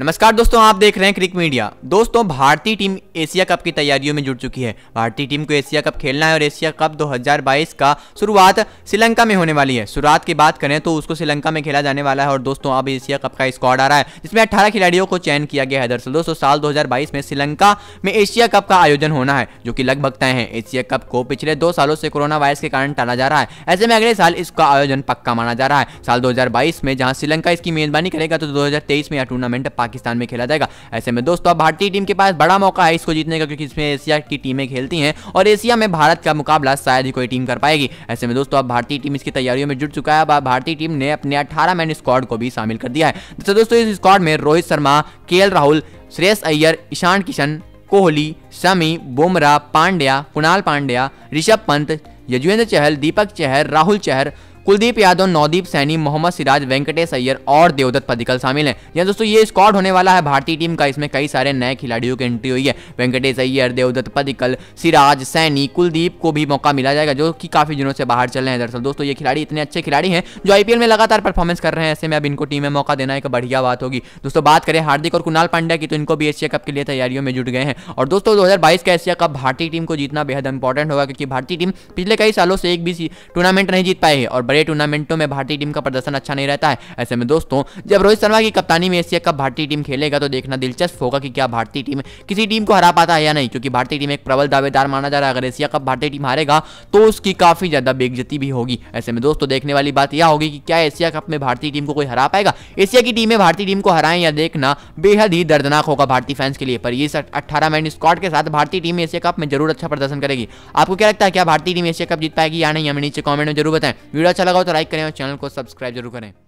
नमस्कार दोस्तों आप देख रहे हैं क्रिक मीडिया दोस्तों भारतीय टीम एशिया कप की तैयारियों में जुड़ चुकी है भारतीय टीम को एशिया कप खेलना है और एशिया कप 2022 का शुरुआत श्रीलंका में होने वाली है शुरुआत की बात करें तो उसको श्रीलंका में खेला जाने वाला है और दोस्तों अब एशिया कप का स्क्वाड आ रहा है जिसमें अट्ठारह खिलाड़ियों को चयन किया गया है दरअसल दोस्तों साल दो में श्रीलंका में एशिया कप का आयोजन होना है जो कि लगभग तय है एशिया कप को पिछले दो सालों से कोरोना वायरस के कारण टाला जा रहा है ऐसे में अगले साल इसका आयोजन पक्का माना जा रहा है साल दो में जहां श्रीलंका इसकी मेजबानी करेगा तो दो में यह टूर्नामेंट पाकिस्तान में खेला जाएगा ऐसे में दोस्तों अब भारतीय टीम के पास बड़ा मौका है इसको जीतने का क्योंकि इसमें एशिया की टीमें खेलती हैं और एशिया में भारत का मुकाबला शायद ही कोई टीम कर पाएगी ऐसे में दोस्तों अब भारतीय टीम इसकी तैयारियों में जुट चुका है अब भारतीय टीम ने अपने अठारह मैन स्क्वाड को भी शामिल कर दिया है तो दोस्तों इस स्क्वाड में रोहित शर्मा के राहुल श्रेयस अय्यर ईशान किशन कोहली शमी बुमराह पांड्या कुणाल पांड्या ऋषभ पंत यजुवेंद्र चहल दीपक चहर राहुल चहर कुलदीप यादव नवदीप सैनी मोहम्मद सिराज वेंकटेश अय्यर और देवदत्त पदिकल शामिल हैं यहाँ दोस्तों ये स्कॉड होने वाला है भारतीय टीम का इसमें कई सारे नए खिलाड़ियों की एंट्री हुई है वेंकटेश अय्यर देवदत्त पदिकल सिराज सैनी कुलदीप को भी मौका मिला जाएगा जो कि काफी दिनों से बाहर चल रहे हैं दरअसल दोस्तों ये खिलाड़ी इतने अच्छे खिलाड़ी हैं जो आईपीएल में लगातार परफॉर्मेंस कर रहे हैं ऐसे में अब इनको टीम में मौका देना एक बढ़िया बात होगी दोस्तों बात करें हार्दिक और कुणाल पांड्या की तो इनको भी एशिया कप के लिए तैयारियों में जुट गए हैं और दोस्तों दो का एशिया कप भारतीय टीम को जीतना बेहद इंपॉर्टेंट होगा क्योंकि भारतीय टीम पिछले कई सालों से एक भी टूर्नामेंट नहीं जीत पाई है और बड़े टूर्नामेंटों में भारतीय टीम का प्रदर्शन अच्छा नहीं रहता है ऐसे में दोस्तों जब रोहित शर्मा की कप्तानी में एशिया कप भारतीय टीम खेलेगा तो देखना दिलचस्प होगा कि क्या भारतीय टीम किसी टीम को हरा पाता है या नहीं क्योंकि भारतीय टीम एक प्रबल दावेदार माना जा रहा है अगर एशिया कप भारतीय टीम हारेगा तो उसकी काफी ज्यादा बेगजती भी होगी ऐसे में दोस्तों देखने वाली बात यह होगी कि क्या एशिया कप में भारतीय टीम को कोई हरा पाएगा एशिया की टीमें भारतीय टीम को हराएं या देखना बेहद ही दर्दनाक होगा भारतीय फैंस के लिए पर ये अट्ठारह मैन स्क्वाड के साथ भारतीय टीम एशिया कप में जरूर अच्छा प्रदर्शन करेगी आपको क्या लगता है क्या भारतीय टीम एशिया कप जीत पाएगी या नहीं हमें नीचे कॉमेंट में जरूर बताएं वीडियो अच्छा अच्छा लगा हो तो लाइक करें और चैनल को सब्सक्राइब जरूर करें